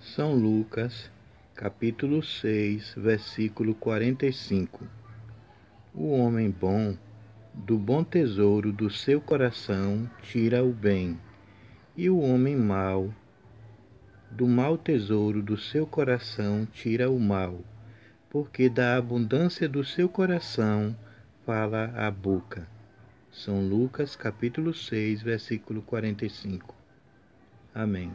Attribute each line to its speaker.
Speaker 1: São Lucas, capítulo 6, versículo 45. O homem bom, do bom tesouro do seu coração, tira o bem, e o homem mau, do mau tesouro do seu coração, tira o mal, porque da abundância do seu coração fala a boca. São Lucas, capítulo 6, versículo 45. Amém.